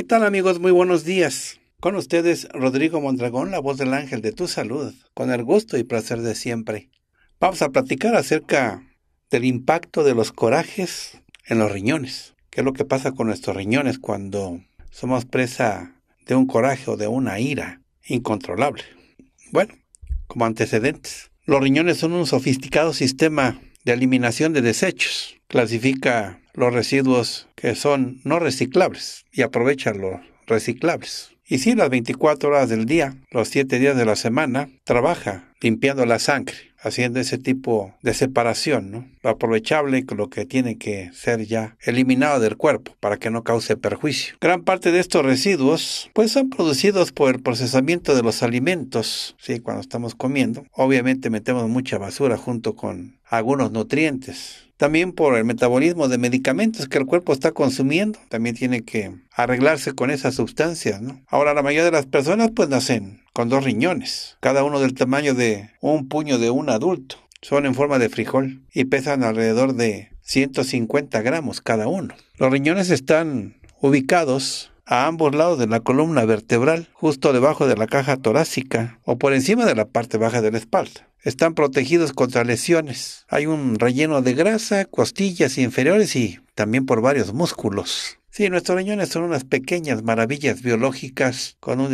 ¿Qué tal amigos? Muy buenos días. Con ustedes Rodrigo Mondragón, la voz del ángel de tu salud, con el gusto y placer de siempre. Vamos a platicar acerca del impacto de los corajes en los riñones. ¿Qué es lo que pasa con nuestros riñones cuando somos presa de un coraje o de una ira incontrolable? Bueno, como antecedentes, los riñones son un sofisticado sistema de eliminación de desechos. Clasifica los residuos que son no reciclables y aprovecha los reciclables. Y si las 24 horas del día, los 7 días de la semana, trabaja limpiando la sangre, haciendo ese tipo de separación, Lo aprovechable con lo que tiene que ser ya eliminado del cuerpo para que no cause perjuicio. Gran parte de estos residuos, pues son producidos por el procesamiento de los alimentos, ¿sí? Cuando estamos comiendo, obviamente metemos mucha basura junto con algunos nutrientes también por el metabolismo de medicamentos que el cuerpo está consumiendo, también tiene que arreglarse con esas sustancias, Ahora la mayoría de las personas pues nacen con dos riñones, cada uno del tamaño de un puño de un adulto. Son en forma de frijol y pesan alrededor de 150 gramos cada uno. Los riñones están ubicados a ambos lados de la columna vertebral, justo debajo de la caja torácica o por encima de la parte baja de la espalda están protegidos contra lesiones. Hay un relleno de grasa, costillas inferiores y también por varios músculos. Sí, nuestros riñones son unas pequeñas maravillas biológicas con un,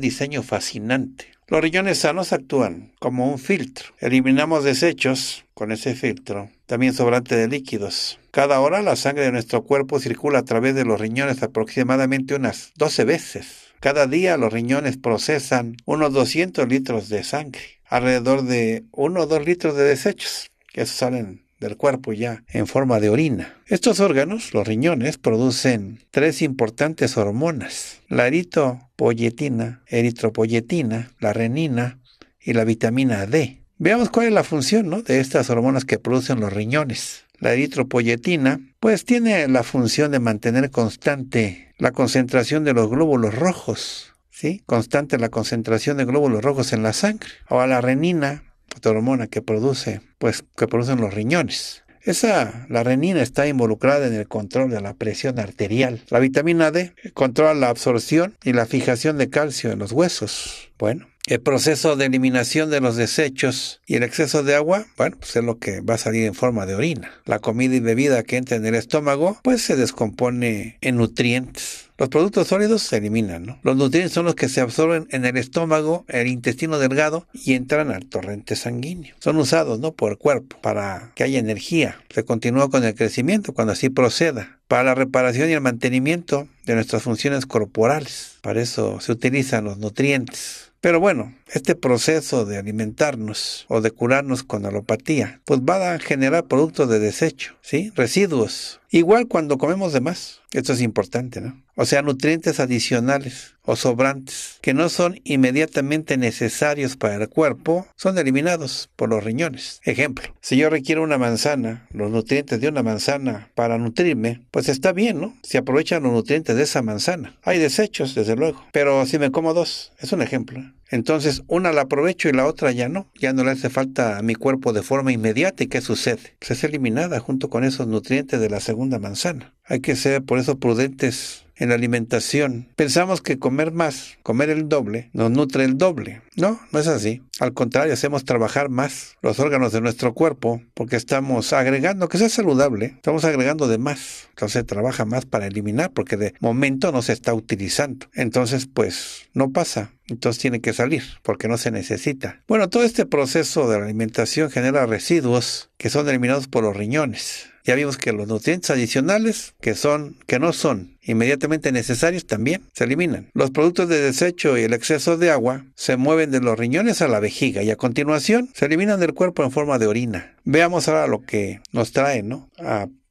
diseño, fascinante. Los riñones sanos actúan como un filtro. Eliminamos desechos con ese filtro, también sobrante de líquidos. Cada hora la sangre de nuestro cuerpo circula a través de los riñones aproximadamente unas 12 veces. Cada día los riñones procesan unos 200 litros de sangre alrededor de 1 o 2 litros de desechos, que salen del cuerpo ya en forma de orina. Estos órganos, los riñones, producen tres importantes hormonas, la eritropoyetina, eritropoyetina, la renina y la vitamina D. Veamos cuál es la función de estas hormonas que producen los riñones. La eritropoyetina, pues tiene la función de mantener constante la concentración de los glóbulos rojos ¿sí? constante la concentración de glóbulos rojos en la sangre, o la renina, otra hormona que produce, pues que producen los riñones. Esa, la renina está involucrada en el control de la presión arterial. La vitamina D controla la absorción y la fijación de calcio en los huesos. Bueno, el proceso de eliminación de los desechos y el exceso de agua, bueno, pues es lo que va a salir en forma de orina. La comida y bebida que entra en el estómago, pues se descompone en nutrientes los productos sólidos se eliminan, ¿no? Los nutrientes son los que se absorben en el estómago, el intestino delgado y entran al torrente sanguíneo. Son usados, ¿no? Por el cuerpo para que haya energía. Se continúa con el crecimiento cuando así proceda para la reparación y el mantenimiento de nuestras funciones corporales. Para eso se utilizan los nutrientes. Pero bueno, este proceso de alimentarnos o de curarnos con alopatía, pues va a generar productos de desecho, ¿sí? Residuos. Igual cuando comemos de más. Esto es importante, ¿no? O sea, nutrientes adicionales o sobrantes, que no son inmediatamente necesarios para el cuerpo, son eliminados por los riñones. Ejemplo, si yo requiero una manzana, los nutrientes de una manzana para nutrirme, pues está bien, ¿no? Se aprovechan los nutrientes de esa manzana. Hay desechos, desde luego, pero si me como dos, es un ejemplo. Entonces, una la aprovecho y la otra ya no. Ya no le hace falta a mi cuerpo de forma inmediata. ¿Y qué sucede? Se es eliminada junto con esos nutrientes de la segunda manzana. Hay que ser por eso prudentes en la alimentación. Pensamos que comer más, comer el doble, nos nutre el doble. No, no es así. Al contrario, hacemos trabajar más los órganos de nuestro cuerpo porque estamos agregando, que sea saludable, estamos agregando de más. Entonces trabaja más para eliminar porque de momento no se está utilizando. Entonces, pues, no pasa entonces tiene que salir porque no se necesita. Bueno, todo este proceso de la alimentación genera residuos que son eliminados por los riñones. Ya vimos que los nutrientes adicionales que son que no son inmediatamente necesarios también se eliminan. Los productos de desecho y el exceso de agua se mueven de los riñones a la vejiga y a continuación se eliminan del cuerpo en forma de orina. Veamos ahora lo que nos trae, ¿no?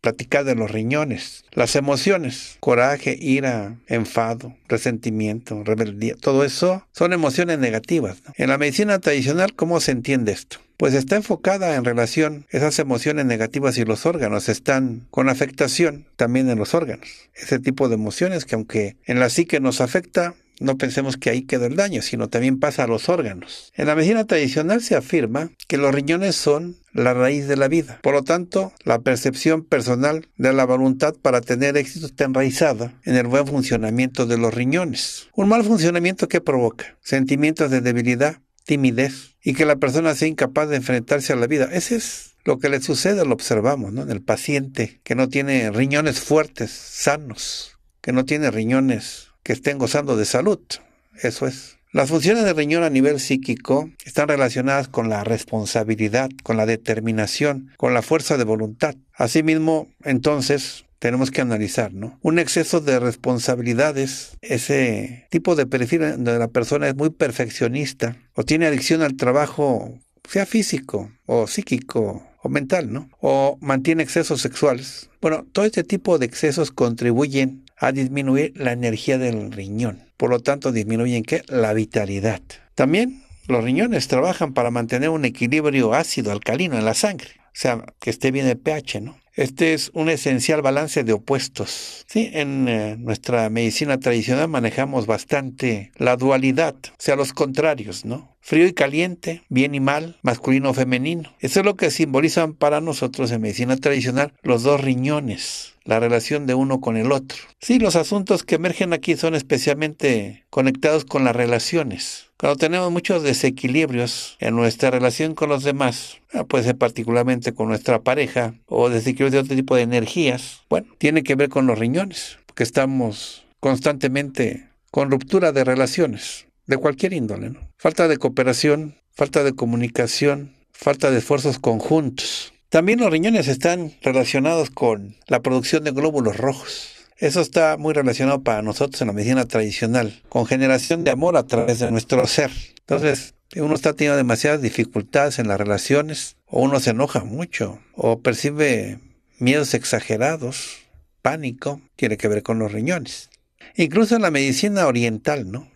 platicar de los riñones, las emociones, coraje, ira, enfado, resentimiento, rebeldía, todo eso son emociones negativas. En la medicina tradicional, ¿cómo se entiende esto? pues está enfocada en relación esas emociones negativas y los órganos están con afectación también en los órganos. Ese tipo de emociones que aunque en la psique nos afecta, no pensemos que ahí quedó el daño, sino también pasa a los órganos. En la medicina tradicional se afirma que los riñones son la raíz de la vida. Por lo tanto, la percepción personal de la voluntad para tener éxito está enraizada en el buen funcionamiento de los riñones. Un mal funcionamiento que provoca sentimientos de debilidad, timidez y que la persona sea incapaz de enfrentarse a la vida. Ese es lo que le sucede, lo observamos ¿no? en el paciente que no tiene riñones fuertes, sanos, que no tiene riñones que estén gozando de salud. Eso es. Las funciones de riñón a nivel psíquico están relacionadas con la responsabilidad, con la determinación, con la fuerza de voluntad. Asimismo, entonces, tenemos que analizar, ¿no? Un exceso de responsabilidades, ese tipo de perfil donde la persona es muy perfeccionista o tiene adicción al trabajo, sea físico o psíquico o mental, ¿no? O mantiene excesos sexuales. Bueno, todo este tipo de excesos contribuyen a disminuir la energía del riñón. Por lo tanto, disminuyen ¿qué? la vitalidad. También los riñones trabajan para mantener un equilibrio ácido-alcalino en la sangre. O sea, que esté bien el pH, ¿no? Este es un esencial balance de opuestos. Sí, en eh, nuestra medicina tradicional manejamos bastante la dualidad, o sea, los contrarios, ¿no? frío y caliente, bien y mal, masculino o femenino. Eso es lo que simbolizan para nosotros en medicina tradicional los dos riñones, la relación de uno con el otro. Sí, los asuntos que emergen aquí son especialmente conectados con las relaciones. Cuando tenemos muchos desequilibrios en nuestra relación con los demás, ah, puede ser particularmente con nuestra pareja o desequilibrios de otro tipo de energías, bueno, tiene que ver con los riñones, porque estamos constantemente con ruptura de relaciones de cualquier índole. ¿no? Falta de cooperación, falta de comunicación, falta de esfuerzos conjuntos. También los riñones están relacionados con la producción de glóbulos rojos. Eso está muy relacionado para nosotros en la medicina tradicional, con generación de amor a través de nuestro ser. Entonces, uno está teniendo demasiadas dificultades en las relaciones, o uno se enoja mucho, o percibe miedos exagerados, pánico, tiene que ver con los riñones. Incluso en la medicina oriental, ¿no?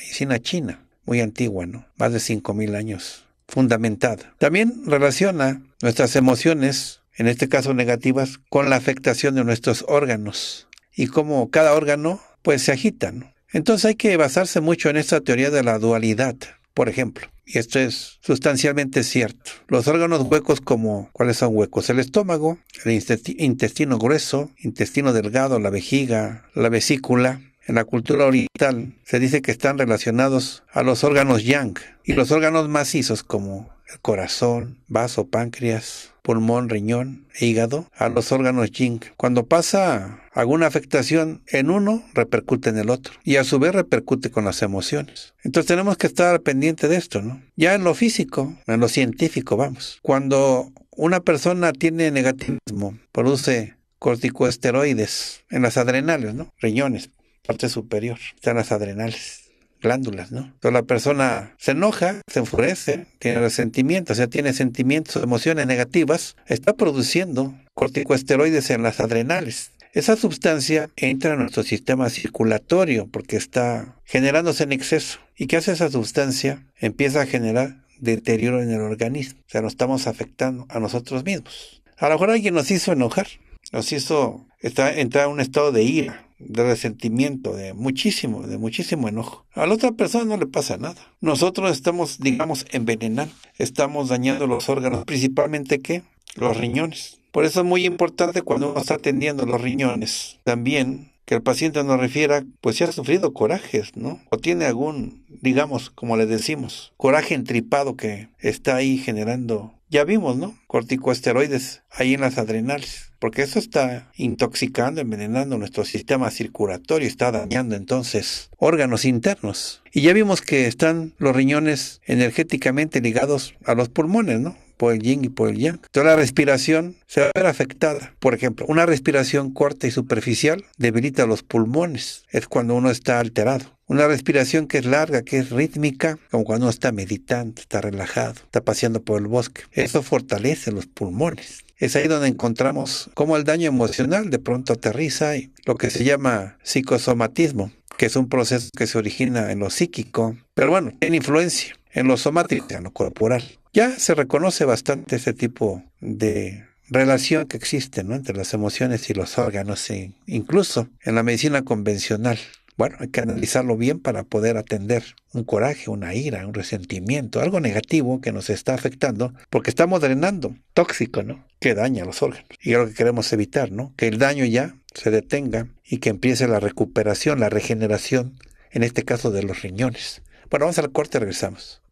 medicina china, muy antigua, ¿no? Más de 5.000 años, fundamentada. También relaciona nuestras emociones, en este caso negativas, con la afectación de nuestros órganos y cómo cada órgano pues se agita, Entonces hay que basarse mucho en esta teoría de la dualidad, por ejemplo. Y esto es sustancialmente cierto. Los órganos huecos como, ¿cuáles son huecos? El estómago, el intestino grueso, intestino delgado, la vejiga, la vesícula, en la cultura oriental se dice que están relacionados a los órganos yang y los órganos macizos como el corazón, vaso, páncreas, pulmón, riñón e hígado a los órganos yin. Cuando pasa alguna afectación en uno, repercute en el otro y a su vez repercute con las emociones. Entonces tenemos que estar pendiente de esto, ¿no? Ya en lo físico, en lo científico, vamos. Cuando una persona tiene negativismo, produce corticoesteroides en las adrenales, ¿no? Riñones, parte superior. Están las adrenales glándulas, ¿no? Entonces la persona se enoja, se enfurece, tiene resentimiento, o sea, tiene sentimientos, emociones negativas, está produciendo corticosteroides en las adrenales. Esa sustancia entra en nuestro sistema circulatorio porque está generándose en exceso. ¿Y qué hace esa sustancia? Empieza a generar deterioro en el organismo. O sea, nos estamos afectando a nosotros mismos. A lo mejor alguien nos hizo enojar, nos hizo entrar en un estado de ira, de resentimiento, de muchísimo, de muchísimo enojo. A la otra persona no le pasa nada. Nosotros estamos, digamos, envenenando, estamos dañando los órganos, principalmente qué? Los riñones. Por eso es muy importante cuando uno está atendiendo los riñones, también que el paciente nos refiera, pues si ha sufrido corajes, ¿no? O tiene algún, digamos, como le decimos, coraje entripado que está ahí generando, ya vimos, ¿no? Corticosteroides ahí en las adrenales porque eso está intoxicando, envenenando nuestro sistema circulatorio, está dañando entonces órganos internos. Y ya vimos que están los riñones energéticamente ligados a los pulmones, ¿no? por el yin y por el yang. Toda la respiración se va a ver afectada. Por ejemplo, una respiración corta y superficial debilita los pulmones. Es cuando uno está alterado. Una respiración que es larga, que es rítmica, como cuando uno está meditando, está relajado, está paseando por el bosque. Eso fortalece los pulmones. Es ahí donde encontramos cómo el daño emocional de pronto aterriza y lo que se llama psicosomatismo, que es un proceso que se origina en lo psíquico, pero bueno, tiene influencia en lo somático, en lo corporal. Ya se reconoce bastante ese tipo de relación que existe ¿no? entre las emociones y los órganos, e incluso en la medicina convencional. Bueno, hay que analizarlo bien para poder atender un coraje, una ira, un resentimiento, algo negativo que nos está afectando, porque estamos drenando, tóxico, ¿no? Que daña los órganos. Y es lo que queremos evitar, ¿no? Que el daño ya se detenga y que empiece la recuperación, la regeneración, en este caso de los riñones. Bueno, vamos al corte, y regresamos.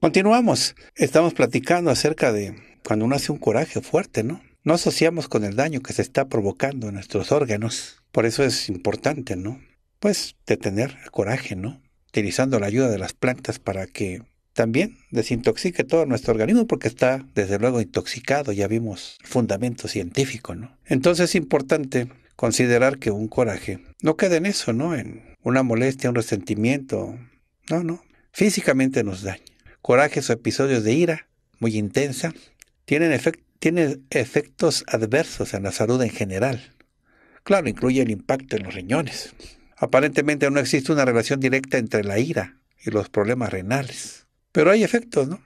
Continuamos. Estamos platicando acerca de cuando uno hace un coraje fuerte, ¿no? No asociamos con el daño que se está provocando en nuestros órganos. Por eso es importante, ¿no? Pues detener el coraje, ¿no? Utilizando la ayuda de las plantas para que también desintoxique todo nuestro organismo porque está desde luego intoxicado, ya vimos el fundamento científico, ¿no? Entonces es importante considerar que un coraje no queda en eso, ¿no? En una molestia, un resentimiento, no, no, físicamente nos daña. Corajes o episodios de ira muy intensa tienen, efectos adversos en la salud en general. Claro, incluye el impacto en los riñones. Aparentemente no existe una relación directa entre la ira y los problemas renales. Pero hay efectos, ¿no?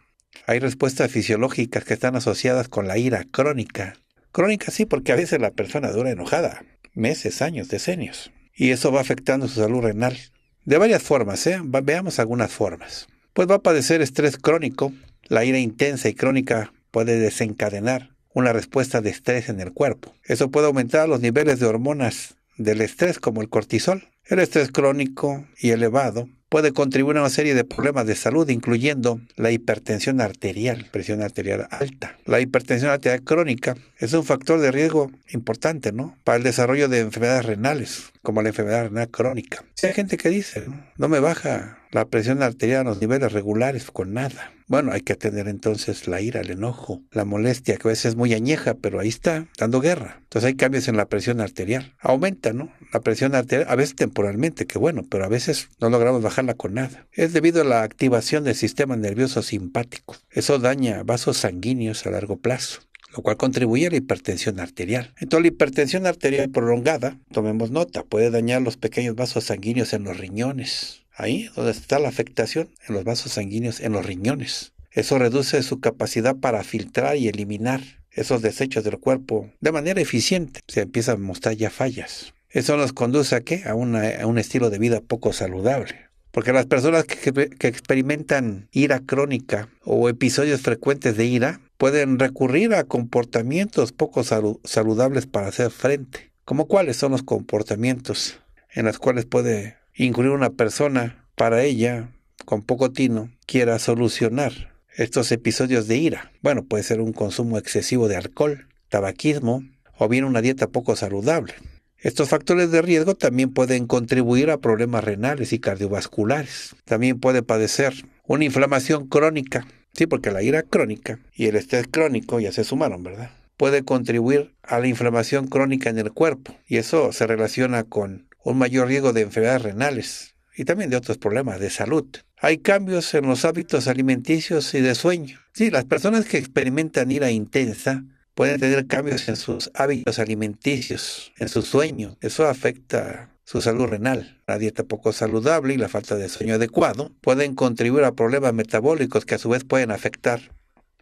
Hay respuestas fisiológicas que están asociadas con la ira crónica. Crónica sí, porque a veces la persona dura enojada, meses, años, decenios. Y eso va afectando su salud renal. De varias formas, ¿eh? veamos algunas formas. Pues va a padecer estrés crónico. La ira intensa y crónica puede desencadenar una respuesta de estrés en el cuerpo. Eso puede aumentar los niveles de hormonas del estrés como el cortisol. El estrés crónico y elevado puede contribuir a una serie de problemas de salud, incluyendo la hipertensión arterial, presión arterial alta. La hipertensión arterial crónica es un factor de riesgo importante, ¿no? Para el desarrollo de enfermedades renales, como la enfermedad renal crónica. Si hay gente que dice, no me baja la presión arterial a los niveles regulares con nada. Bueno, hay que atender entonces la ira, el enojo, la molestia, que a veces es muy añeja, pero ahí está, dando guerra. Entonces hay cambios en la presión arterial. Aumenta, ¿no? La presión arterial, a veces temporalmente, que bueno, pero a veces no logramos bajarla con nada. Es debido a la activación del sistema nervioso simpático. Eso daña vasos sanguíneos a largo plazo lo cual contribuye a la hipertensión arterial. Entonces, la hipertensión arterial prolongada, tomemos nota, puede dañar los pequeños vasos sanguíneos en los riñones, ahí donde está la afectación, en los vasos sanguíneos, en los riñones. Eso reduce su capacidad para filtrar y eliminar esos desechos del cuerpo de manera eficiente. Se empiezan a mostrar ya fallas. Eso nos conduce a qué? A, un estilo de vida poco saludable. Porque las personas que, experimentan ira crónica o episodios frecuentes de ira pueden recurrir a comportamientos poco saludables para hacer frente. ¿Como cuáles son los comportamientos en los cuales puede incluir una persona para ella, con poco tino, quiera solucionar estos episodios de ira. Bueno, puede ser un consumo excesivo de alcohol, tabaquismo o bien una dieta poco saludable. Estos factores de riesgo también pueden contribuir a problemas renales y cardiovasculares. También puede padecer una inflamación crónica. Sí, porque la ira crónica y el estrés crónico ya se sumaron, ¿verdad? Puede contribuir a la inflamación crónica en el cuerpo y eso se relaciona con un mayor riesgo de enfermedades renales y también de otros problemas de salud. Hay cambios en los hábitos alimenticios y de sueño. Sí, las personas que experimentan ira intensa pueden tener cambios en sus hábitos alimenticios, en su sueño. Eso afecta su salud renal. La dieta poco saludable y la falta de sueño adecuado pueden contribuir a problemas metabólicos que a su vez pueden afectar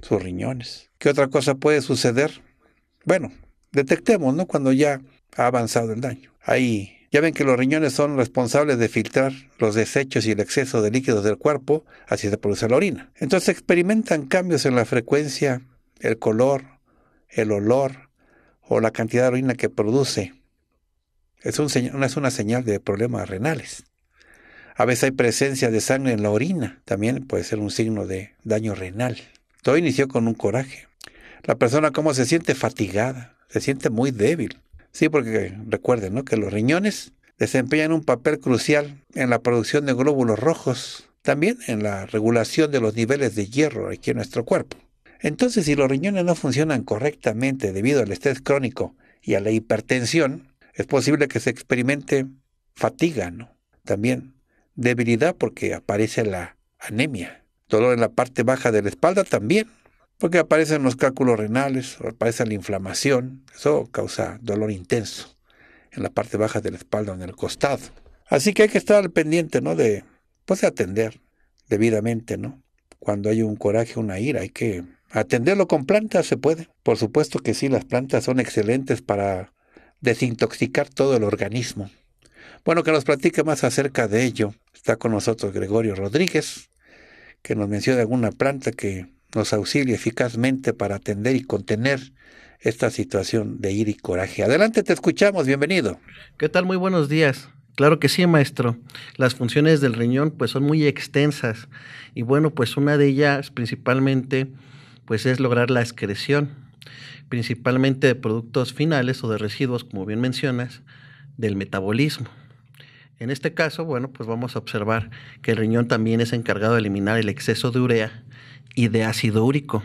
sus riñones. ¿Qué otra cosa puede suceder? Bueno, detectemos, ¿no? Cuando ya ha avanzado el daño. Hay ya ven que los riñones son responsables de filtrar los desechos y el exceso de líquidos del cuerpo, así se produce la orina. Entonces experimentan cambios en la frecuencia, el color, el olor o la cantidad de orina que produce. Es, es una señal de problemas renales. A veces hay presencia de sangre en la orina, también puede ser un signo de daño renal. Todo inició con un coraje. La persona cómo se siente fatigada, se siente muy débil, Sí, porque recuerden que los riñones desempeñan un papel crucial en la producción de glóbulos rojos, también en la regulación de los niveles de hierro aquí en nuestro cuerpo. Entonces, si los riñones no funcionan correctamente debido al estrés crónico y a la hipertensión, es posible que se experimente fatiga, ¿no? También debilidad porque aparece la anemia, dolor en la parte baja de la espalda también, porque aparecen los cálculos renales, aparece la inflamación, eso causa dolor intenso en la parte baja de la espalda o en el costado. Así que hay que estar al pendiente, ¿no? De, pues, de atender debidamente, ¿no? Cuando hay un coraje, una ira, hay que atenderlo con plantas, se puede. Por supuesto que sí, las plantas son excelentes para desintoxicar todo el organismo. Bueno, que nos platique más acerca de ello. Está con nosotros Gregorio Rodríguez, que nos menciona alguna planta que nos auxilie eficazmente para atender y contener esta situación de ir y coraje. Adelante, te escuchamos, bienvenido. ¿Qué tal? Muy buenos días. Claro que sí, maestro. Las funciones del riñón pues son muy extensas y bueno, pues una de ellas principalmente pues es lograr la excreción, principalmente de productos finales o de residuos, como bien mencionas, del metabolismo. En este caso, bueno, pues vamos a observar que el riñón también es encargado de eliminar el exceso de urea y de ácido úrico.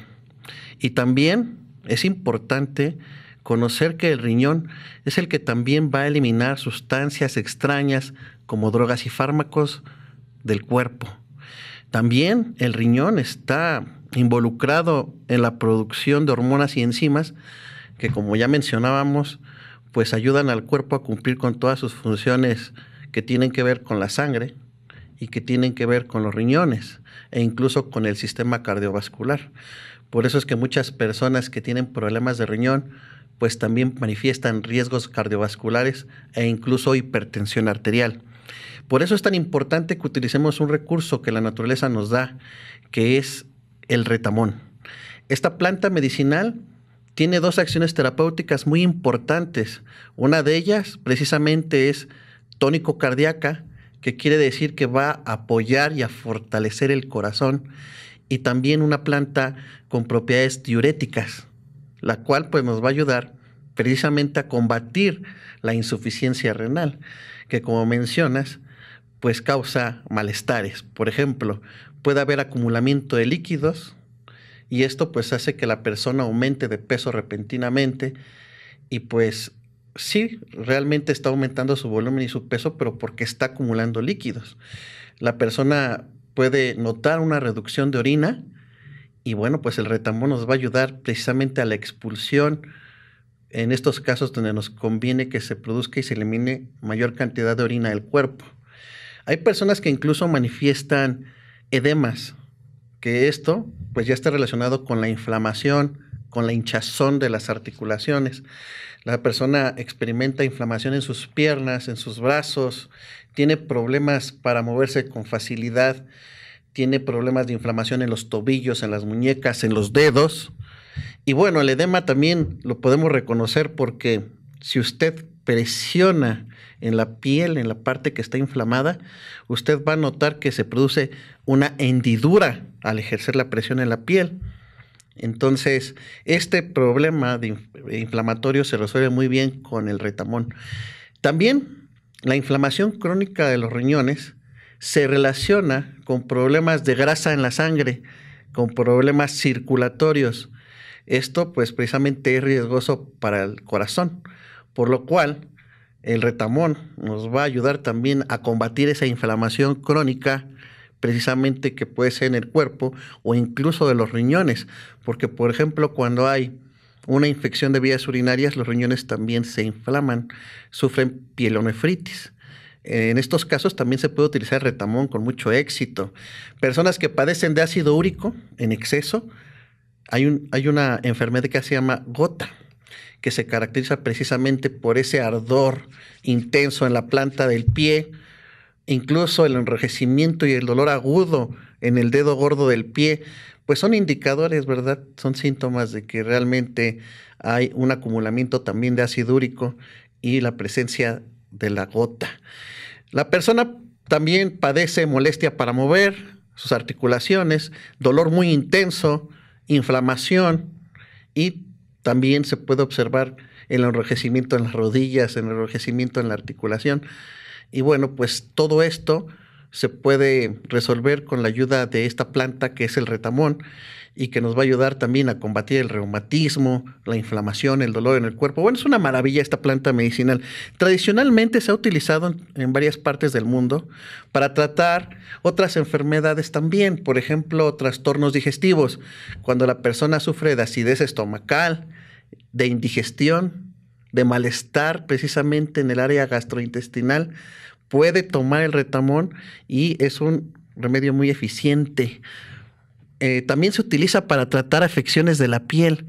Y también es importante conocer que el riñón es el que también va a eliminar sustancias extrañas como drogas y fármacos del cuerpo. También el riñón está involucrado en la producción de hormonas y enzimas que, como ya mencionábamos, pues ayudan al cuerpo a cumplir con todas sus funciones que tienen que ver con la sangre, y que tienen que ver con los riñones e incluso con el sistema cardiovascular. Por eso es que muchas personas que tienen problemas de riñón, pues también manifiestan riesgos cardiovasculares e incluso hipertensión arterial. Por eso es tan importante que utilicemos un recurso que la naturaleza nos da, que es el retamón. Esta planta medicinal tiene dos acciones terapéuticas muy importantes. Una de ellas precisamente es tónico cardíaca que quiere decir que va a apoyar y a fortalecer el corazón, y también una planta con propiedades diuréticas, la cual pues nos va a ayudar precisamente a combatir la insuficiencia renal, que como mencionas, pues causa malestares. Por ejemplo, puede haber acumulamiento de líquidos y esto pues hace que la persona aumente de peso repentinamente y pues sí, realmente está aumentando su volumen y su peso, pero porque está acumulando líquidos. La persona puede notar una reducción de orina y bueno, pues el retamón nos va a ayudar precisamente a la expulsión en estos casos donde nos conviene que se produzca y se elimine mayor cantidad de orina del cuerpo. Hay personas que incluso manifiestan edemas, que esto pues ya está relacionado con la inflamación, con la hinchazón de las articulaciones. La persona experimenta inflamación en sus piernas, en sus brazos, tiene problemas para moverse con facilidad, tiene problemas de inflamación en los tobillos, en las muñecas, en los dedos. Y bueno, el edema también lo podemos reconocer porque si usted presiona en la piel, en la parte que está inflamada, usted va a notar que se produce una hendidura al ejercer la presión en la piel. Entonces, este problema eh, inflamatorio se resuelve muy bien con el retamón. También la inflamación crónica de los riñones se relaciona con problemas de grasa en la sangre, con problemas circulatorios. Esto pues precisamente es riesgoso para el corazón, por lo cual el retamón nos va a ayudar también a combatir esa inflamación crónica precisamente que puede ser en el cuerpo o incluso de los riñones, porque por ejemplo cuando hay una infección de vías urinarias, los riñones también se inflaman, sufren pielonefritis. En estos casos también se puede utilizar retamón con mucho éxito. Personas que padecen de ácido úrico en exceso, hay, hay una enfermedad que se llama gota, que se caracteriza precisamente por ese ardor intenso en la planta del pie, incluso el enrojecimiento y el dolor agudo en el dedo gordo del pie, pues son indicadores, ¿verdad? Son síntomas de que realmente hay un acumulamiento también de ácido úrico y la presencia de la gota. La persona también padece molestia para mover sus articulaciones, dolor muy intenso, inflamación y también se puede observar el enrojecimiento en las rodillas, el enrojecimiento en la articulación. Y bueno, pues todo esto se puede resolver con la ayuda de esta planta que es el retamón y que nos va a ayudar también a combatir el reumatismo, la inflamación, el dolor en el cuerpo. Bueno, es una maravilla esta planta medicinal. Tradicionalmente se ha utilizado en, varias partes del mundo para tratar otras enfermedades también, por ejemplo, trastornos digestivos, cuando la persona sufre de acidez estomacal, de indigestión, de malestar precisamente en el área gastrointestinal, puede tomar el retamón y es un remedio muy eficiente. Eh, también se utiliza para tratar afecciones de la piel,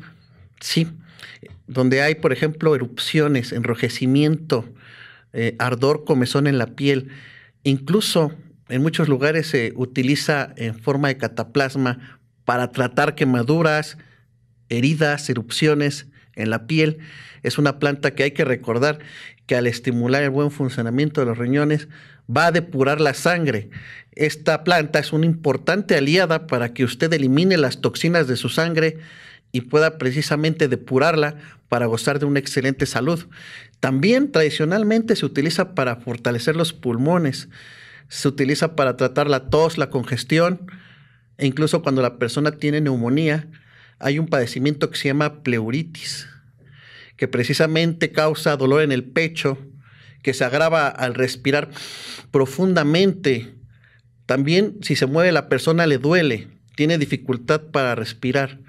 sí, donde hay, por ejemplo, erupciones, enrojecimiento, eh, ardor, comezón en la piel. Incluso en muchos lugares se utiliza en forma de cataplasma para tratar quemaduras, heridas, erupciones en la piel. Es una planta que hay que recordar que al estimular el buen funcionamiento de los riñones va a depurar la sangre. Esta planta es una importante aliada para que usted elimine las toxinas de su sangre y pueda precisamente depurarla para gozar de una excelente salud. También tradicionalmente se utiliza para fortalecer los pulmones, se utiliza para tratar la tos, la congestión, e incluso cuando la persona tiene neumonía, hay un padecimiento que se llama pleuritis, que precisamente causa dolor en el pecho, que se agrava al respirar profundamente. También si se mueve la persona le duele, tiene dificultad para respirar.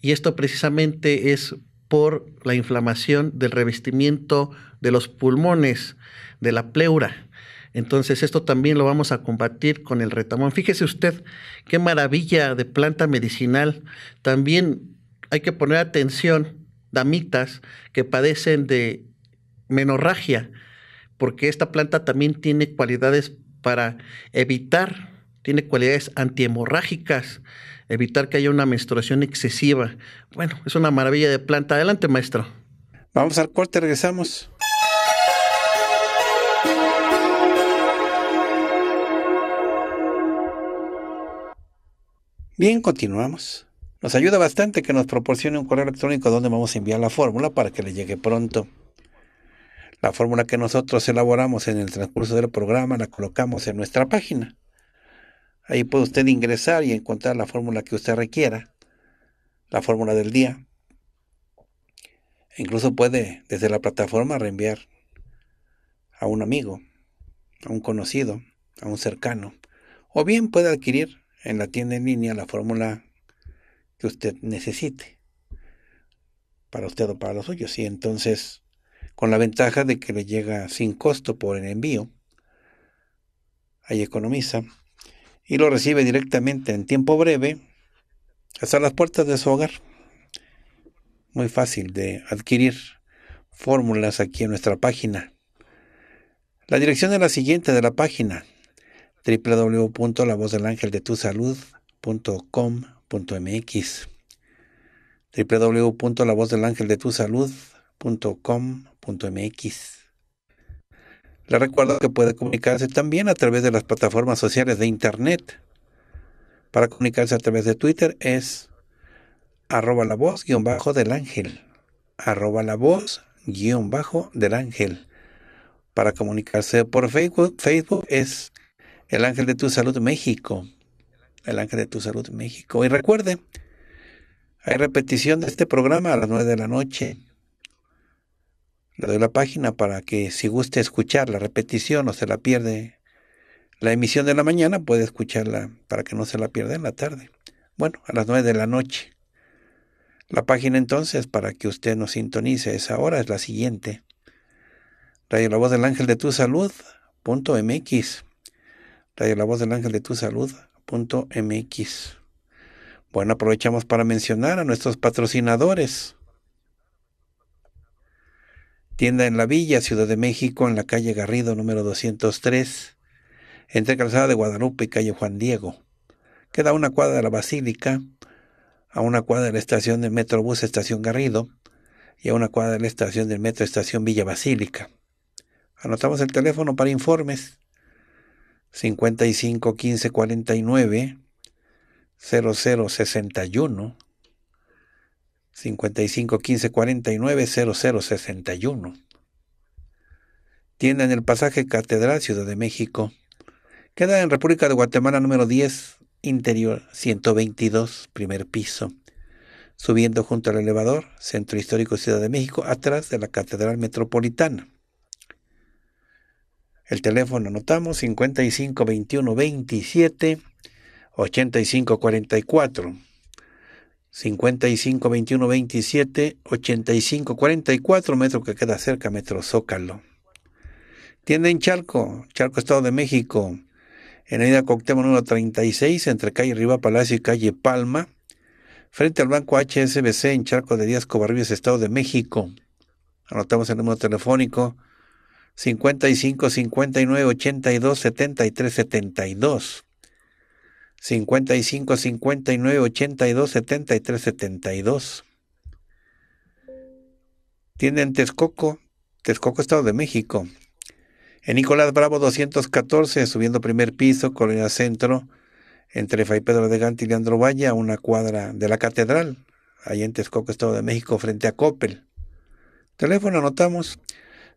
Y esto precisamente es por la inflamación del revestimiento de los pulmones, de la pleura. Entonces esto también lo vamos a combatir con el retamón. Fíjese usted qué maravilla de planta medicinal. También hay que poner atención, damitas que padecen de menorragia, porque esta planta también tiene cualidades para evitar, tiene cualidades antihemorrágicas, evitar que haya una menstruación excesiva. Bueno, es una maravilla de planta. Adelante, maestro. Vamos al corte, regresamos. Bien, continuamos. Nos ayuda bastante que nos proporcione un correo electrónico donde vamos a enviar la fórmula para que le llegue pronto. La fórmula que nosotros elaboramos en el transcurso del programa la colocamos en nuestra página. Ahí puede usted ingresar y encontrar la fórmula que usted requiera, la fórmula del día. incluso puede desde la plataforma reenviar a un amigo, a un conocido, a un cercano, o bien puede adquirir en la tienda en línea la fórmula que usted necesite para usted o para los suyos. Y entonces, con la ventaja de que le llega sin costo por el envío, ahí economiza y lo recibe directamente en tiempo breve hasta las puertas de su hogar. Muy fácil de adquirir fórmulas aquí en nuestra página. La dirección es la siguiente de la página www.lavozdelangeldetusalud.com.mx www.lavozdelangeldetusalud.com.mx Le recuerdo que puede comunicarse también a través de las plataformas sociales de Internet. Para comunicarse a través de Twitter es arroba la voz guión bajo del ángel. Arroba la voz guión bajo del ángel. Para comunicarse por Facebook, Facebook es el ángel de tu salud México. El ángel de tu salud México. Y recuerde, hay repetición de este programa a las 9 de la noche. Le doy la página para que si guste escuchar la repetición o se la pierde la emisión de la mañana, puede escucharla para que no se la pierda en la tarde. Bueno, a las 9 de la noche. La página entonces para que usted nos sintonice esa hora es la siguiente. Radio La Voz del Ángel de Tu Salud.mx. Radio La Voz del Ángel de Tu Salud, MX. Bueno, aprovechamos para mencionar a nuestros patrocinadores. Tienda en la Villa, Ciudad de México, en la calle Garrido, número 203, entre Calzada de Guadalupe y calle Juan Diego. Queda una cuadra de la Basílica, a una cuadra de la estación del Metrobús Estación Garrido y a una cuadra de la estación del Metro Estación Villa Basílica. Anotamos el teléfono para informes 55 15 49 00 61 55 15 49 00 61 tienda en el pasaje Catedral Ciudad de México queda en República de Guatemala número 10 interior 122 primer piso subiendo junto al elevador Centro Histórico Ciudad de México atrás de la Catedral Metropolitana el teléfono anotamos 55 21 27 85 44. 55 21 27 85 44, metro que queda cerca, metro Zócalo. Tienda en Charco, Charco, Estado de México, en la avenida Coctemo número 36, entre calle Riva Palacio y calle Palma, frente al Banco HSBC en Charco de Díaz Cobarribes, Estado de México. Anotamos el número telefónico 55 59 82 73 72. 55 59 82 73 72. Tienen en Texcoco, Texcoco, Estado de México. En Nicolás Bravo 214, subiendo primer piso, Colonia Centro, entre Fray Pedro de Gante y Leandro Valle, a una cuadra de la Catedral, ahí en Texcoco, Estado de México, frente a Coppel. Teléfono anotamos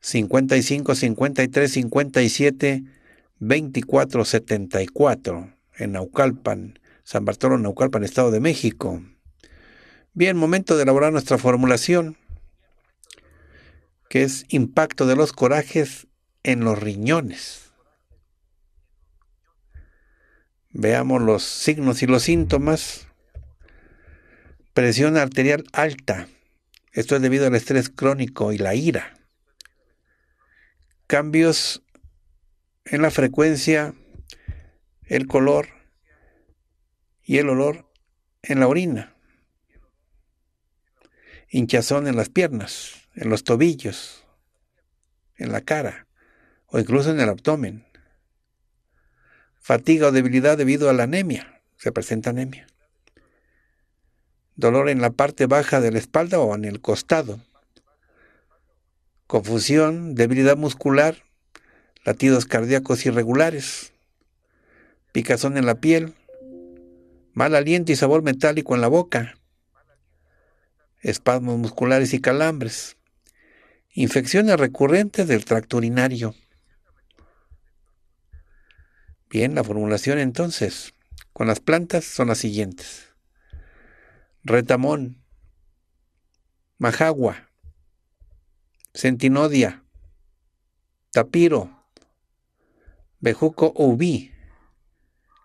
55 53 57 24 74 en Naucalpan, San Bartolo, Naucalpan, Estado de México. Bien, momento de elaborar nuestra formulación, que es impacto de los corajes en los riñones. Veamos los signos y los síntomas. Presión arterial alta. Esto es debido al estrés crónico y la ira cambios en la frecuencia, el color y el olor en la orina, hinchazón en las piernas, en los tobillos, en la cara o incluso en el abdomen, fatiga o debilidad debido a la anemia, se presenta anemia, dolor en la parte baja de la espalda o en el costado, confusión, debilidad muscular, latidos cardíacos irregulares, picazón en la piel, mal aliento y sabor metálico en la boca, espasmos musculares y calambres, infecciones recurrentes del tracto urinario. Bien, la formulación entonces con las plantas son las siguientes. Retamón, majagua, Centinodia, Tapiro, Bejuco Ubi,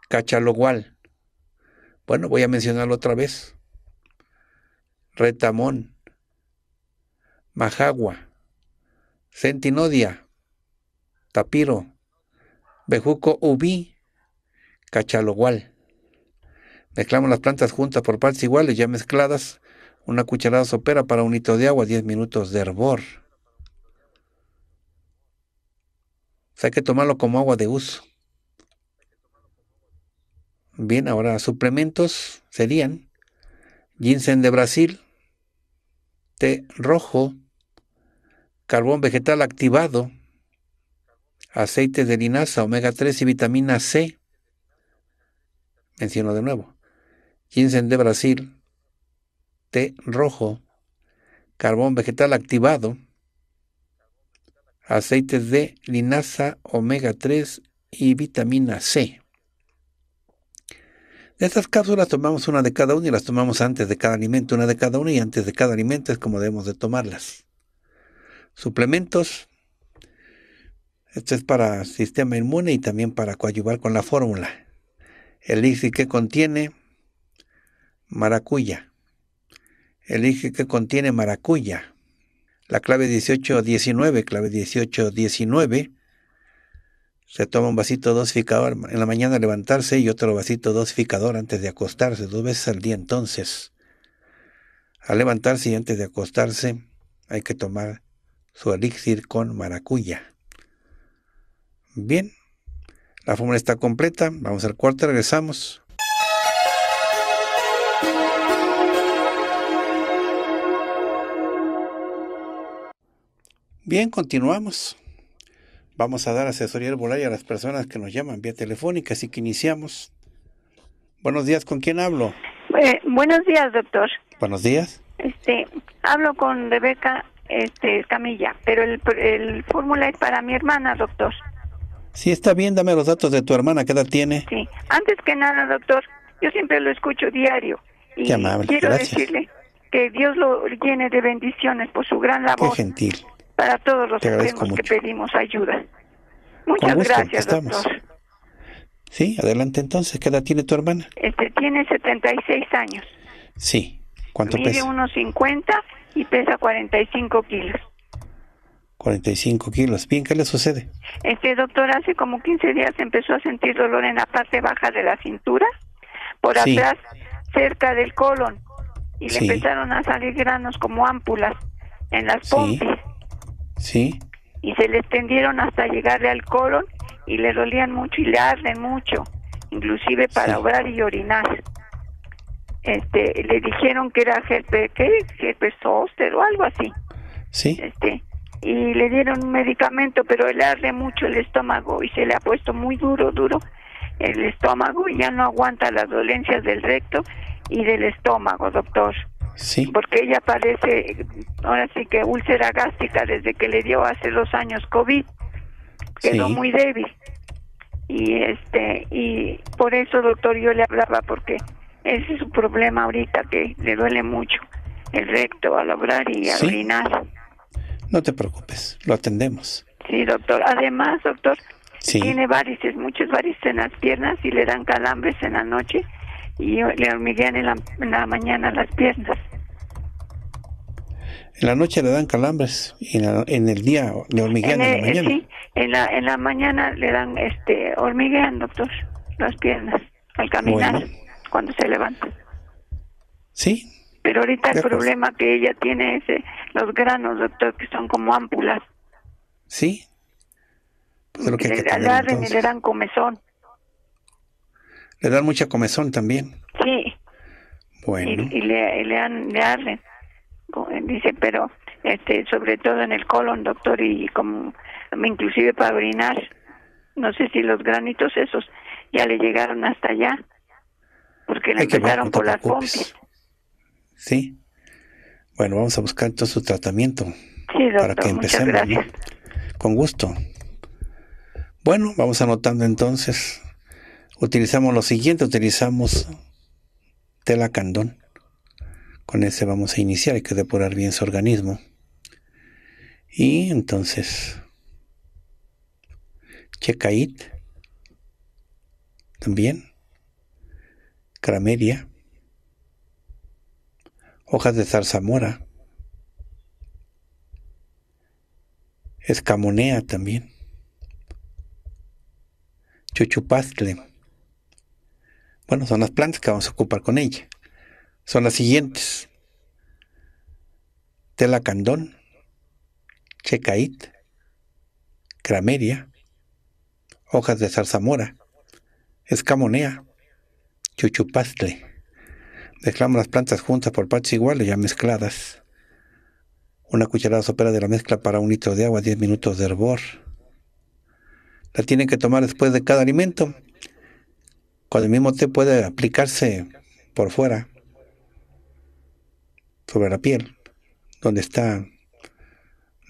Cachalogual. Bueno, voy a mencionarlo otra vez. Retamón, Majagua, Centinodia, Tapiro, Bejuco Ubi, Cachalogual. Mezclamos las plantas juntas por partes iguales, ya mezcladas. Una cucharada sopera para un litro de agua, 10 minutos de hervor. O sea, hay que tomarlo como agua de uso. Bien, ahora suplementos serían ginseng de Brasil, té rojo, carbón vegetal activado, aceite de linaza, omega 3 y vitamina C. Menciono de nuevo. Ginseng de Brasil, té rojo, carbón vegetal activado, aceites de linaza, omega 3 y vitamina C. De estas cápsulas tomamos una de cada una y las tomamos antes de cada alimento, una de cada una y antes de cada alimento es como debemos de tomarlas. Suplementos. Esto es para sistema inmune y también para coadyuvar con la fórmula. Elige que contiene maracuya. Elige que contiene maracuya la clave 18-19, clave 18-19. Se toma un vasito dosificador en la mañana levantarse y otro vasito dosificador antes de acostarse, dos veces al día entonces. Al levantarse y antes de acostarse hay que tomar su elixir con maracuya. Bien, la fórmula está completa, vamos al cuarto, regresamos. Bien, continuamos. Vamos a dar asesoría herbolaria a las personas que nos llaman vía telefónica, así que iniciamos. Buenos días, ¿con quién hablo? Eh, buenos días, doctor. Buenos días. Este, hablo con Rebeca este, Camilla, pero el, el fórmula es para mi hermana, doctor. Sí, está bien, dame los datos de tu hermana, ¿qué edad tiene? Sí, antes que nada, doctor, yo siempre lo escucho diario. Y Qué quiero decirle que Dios lo llene de bendiciones por su gran labor. Qué gentil para todos los que pedimos ayuda. Muchas gracias, doctor. Sí, adelante entonces. ¿Qué edad tiene tu hermana? Este tiene 76 años. Sí. ¿Cuánto Mide pesa? Mide unos 50 y pesa 45 kilos. 45 kilos. Bien, ¿qué le sucede? Este doctor hace como 15 días empezó a sentir dolor en la parte baja de la cintura, por atrás, cerca del colon, y le empezaron a salir granos como ámpulas en las pompis. Sí. Y se le extendieron hasta llegarle al colon y le dolían mucho y le arden mucho, inclusive para orar obrar y orinar. Este, le dijeron que era herpes, que herpes o algo así. Este, y le dieron un medicamento, pero le arde mucho el estómago y se le ha puesto muy duro, duro el estómago y ya no aguanta las dolencias del recto y del estómago, doctor. Porque ella parece, ahora sí que úlcera gástrica desde que le dio hace dos años COVID. Quedó muy débil. Y este, y por eso, doctor, yo le hablaba porque ese es su problema ahorita que le duele mucho el recto al obrar y al No te preocupes, lo atendemos. Sí, doctor. Además, doctor, tiene varices, muchos varices en las piernas y le dan calambres en la noche y le hormiguean en la, mañana las piernas. En la noche le dan calambres y en, el día le hormiguean en, la eh, eh, mañana. Sí, en la, en la mañana le dan, este, hormiguean, doctor, las piernas al caminar, cuando se levanta. Sí. Pero ahorita el pues. problema que ella tiene es eh, los granos, doctor, que son como ámpulas. Sí. Pues lo le dan comezón. Le dan mucha comezón también. Sí. Bueno. Y, le, le, le eh, Dice, pero este, sobre todo en el colon, doctor, y como inclusive para orinar. No sé si los granitos esos ya le llegaron hasta allá, porque le empezaron por las pues. pompis. Sí. Bueno, vamos a buscar entonces su tratamiento sí, doctor, para que empecemos. Con gusto. Bueno, vamos anotando entonces utilizamos lo siguiente, utilizamos tela candón. Con ese vamos a iniciar, hay que depurar bien su organismo. Y entonces, checa también, crameria, hojas de zarzamora, escamonea también, chuchupastle bueno, son las plantas que vamos a ocupar con ella. Son las siguientes. Tela candón, checait, crameria, hojas de zarzamora, escamonea, chuchupastle. Mezclamos las plantas juntas por partes iguales, ya mezcladas. Una cucharada sopera de la mezcla para un litro de agua, 10 minutos de hervor. La tienen que tomar después de cada alimento con el mismo té puede aplicarse por fuera, sobre la piel, donde está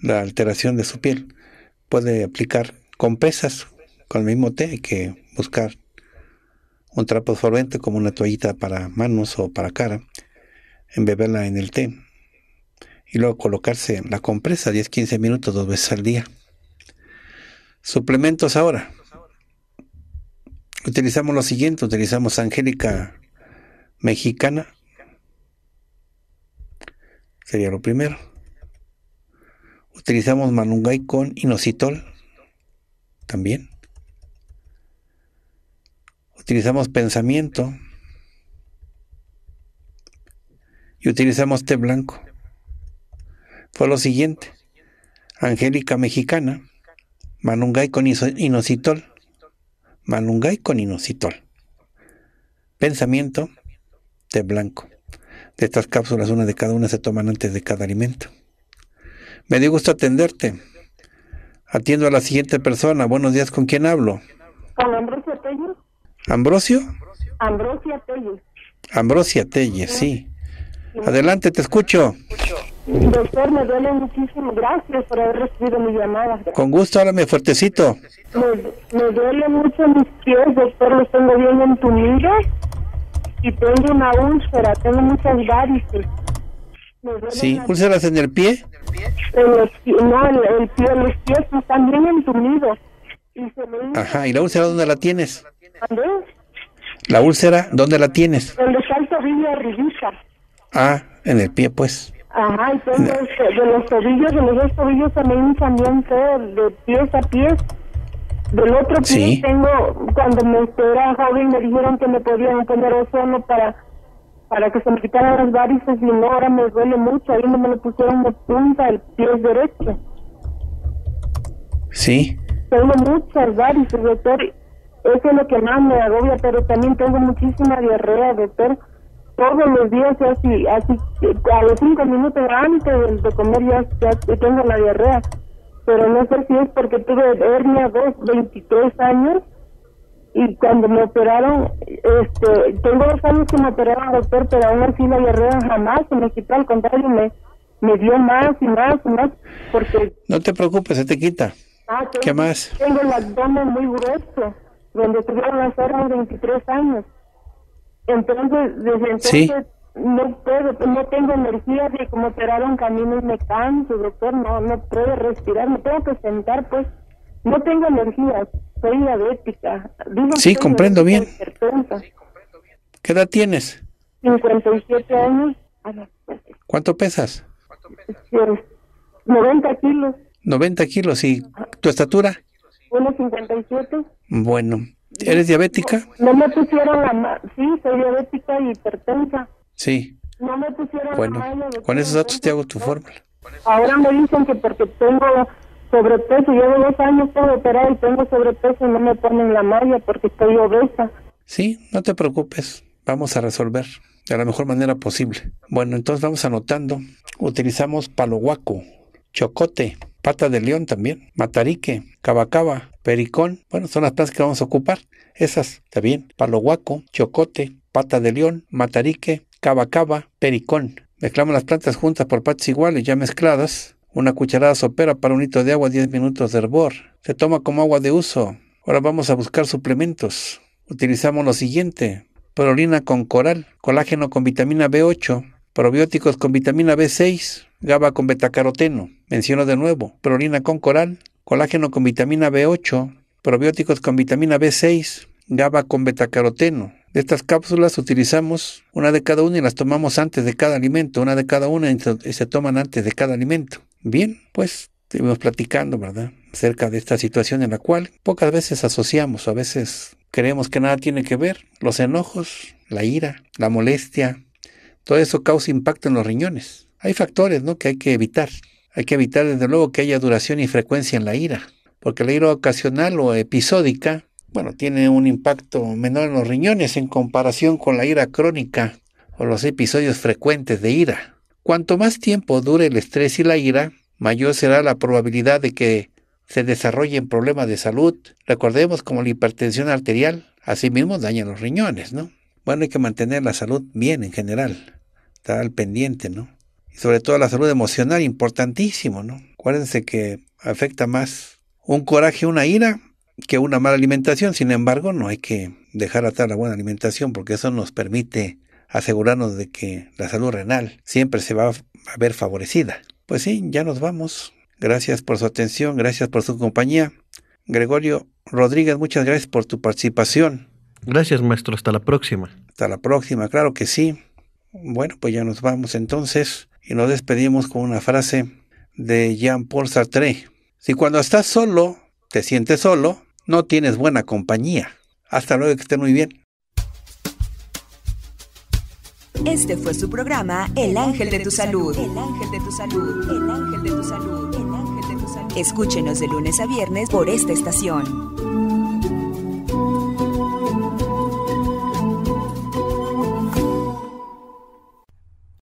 la alteración de su piel. Puede aplicar compresas con el mismo té hay que buscar un trapo absorbente como una toallita para manos o para cara, embeberla en el té y luego colocarse la compresa 10-15 minutos dos veces al día. Suplementos ahora utilizamos lo siguiente, utilizamos Angélica Mexicana. Sería lo primero. Utilizamos Manungay con inositol. También. Utilizamos pensamiento. Y utilizamos té blanco. Fue lo siguiente. Angélica mexicana. Manungay con inositol manungay con inositol. Pensamiento de blanco. De estas cápsulas, una de cada una se toman antes de cada alimento. Me dio gusto atenderte. Atiendo a la siguiente persona. Buenos días, ¿con quién hablo? Con Ambrosio Telles. ¿Ambrosio? Ambrosia Telles. Ambrosia Telles, sí. Adelante, te escucho. Te escucho. Doctor, me duele muchísimo. Gracias por haber recibido mi llamada. Con gusto, háblame fuertecito. Me, duele mucho mis pies, doctor. Los tengo bien entumidos y tengo una úlcera. Tengo muchas varices. Sí, úlceras en el pie. El, no, el, el pie, los pies están bien entumidos. Y se me... Ajá, ¿y la úlcera dónde la tienes? ¿Dónde? La úlcera, ¿dónde la tienes? En salto altos tobillo arriba Ah, en el pie, pues. Ajá, y tengo de los tobillos, de los dos tobillos también un de pies a pies. Del otro pie tengo, cuando me era joven me dijeron que me podían poner ozono para para que se me quitaran los varices y no, ahora me duele mucho, ahí no me lo pusieron de punta el pie derecho. Sí. Tengo muchas varices, doctor, eso es lo que más me agobia, pero también tengo muchísima diarrea, doctor todos los días así, así a los cinco minutos antes ah, de, comer ya, tengo la diarrea. Pero no sé si es porque tuve hernia dos, 23 años y cuando me operaron, este, tengo dos años que me operaron, doctor, pero aún así la diarrea jamás se me quitó, al contrario, me, me dio más y más y más, porque... No te preocupes, se te quita. Ah, ¿Qué más? Tengo el abdomen muy grueso, donde tuvieron las hernias 23 años. Entonces, desde entonces no puedo, no tengo energía de como operar un camino y me canso, doctor, no, no puedo respirar, me tengo que sentar, pues, no tengo energía, soy diabética. sí, comprendo bien. ¿Qué edad tienes? 57 años. Ah, ¿Cuánto pesas? ¿Cuánto pesas? 90 este, kilos. 90 kilos, ¿y tu estatura? 1,57. Bueno, ¿Eres diabética? No, me pusieron la Sí, soy diabética y hipertensa. Sí. No me pusieron bueno, la Bueno, Con esos datos te hago tu fórmula. Ahora me dicen que porque tengo sobrepeso, llevo dos años todo operado y tengo sobrepeso no me ponen la malla porque estoy obesa. Sí, no te preocupes, vamos a resolver de la mejor manera posible. Bueno, entonces vamos anotando. Utilizamos palo chocote, pata de león también, matarique, cabacaba, pericón. Bueno, son las plantas que vamos a ocupar. Esas, está bien. Palo chocote, pata de león, matarique, cava cava, pericón. Mezclamos las plantas juntas por partes iguales, ya mezcladas. Una cucharada sopera para un litro de agua, 10 minutos de hervor. Se toma como agua de uso. Ahora vamos a buscar suplementos. Utilizamos lo siguiente. Prolina con coral, colágeno con vitamina B8, probióticos con vitamina B6, GABA con betacaroteno. Menciono de nuevo, prolina con coral, colágeno con vitamina B8, probióticos con vitamina B6, GABA con betacaroteno. De estas cápsulas utilizamos una de cada una y las tomamos antes de cada alimento, una de cada una y se toman antes de cada alimento. Bien, pues estuvimos platicando, ¿verdad? Acerca de esta situación en la cual pocas veces asociamos, a veces creemos que nada tiene que ver. Los enojos, la ira, la molestia, todo eso causa impacto en los riñones. Hay factores, ¿no? Que hay que evitar. Hay que evitar desde luego que haya duración y frecuencia en la ira, porque la ira ocasional o episódica, bueno, tiene un impacto menor en los riñones en comparación con la ira crónica o los episodios frecuentes de ira. Cuanto más tiempo dure el estrés y la ira, mayor será la probabilidad de que se desarrollen problemas de salud. Recordemos como la hipertensión arterial, asimismo daña los riñones, ¿no? Bueno, hay que mantener la salud bien en general, estar al pendiente, ¿no? sobre todo la salud emocional, importantísimo, ¿no? Acuérdense que afecta más un coraje, una ira, que una mala alimentación. Sin embargo, no hay que dejar atrás la buena alimentación porque eso nos permite asegurarnos de que la salud renal siempre se va a ver favorecida. Pues sí, ya nos vamos. Gracias por su atención, gracias por su compañía. Gregorio Rodríguez, muchas gracias por tu participación. Gracias, maestro. Hasta la próxima. Hasta la próxima, claro que sí. Bueno, pues ya nos vamos entonces. Y nos despedimos con una frase de Jean-Paul Sartre. Si cuando estás solo, te sientes solo, no tienes buena compañía. Hasta luego, que estén muy bien. Este fue su programa El Ángel de tu Salud. El Ángel de tu Salud. El Ángel de tu Salud. El Ángel de tu Salud. Escúchenos de lunes a viernes por esta estación.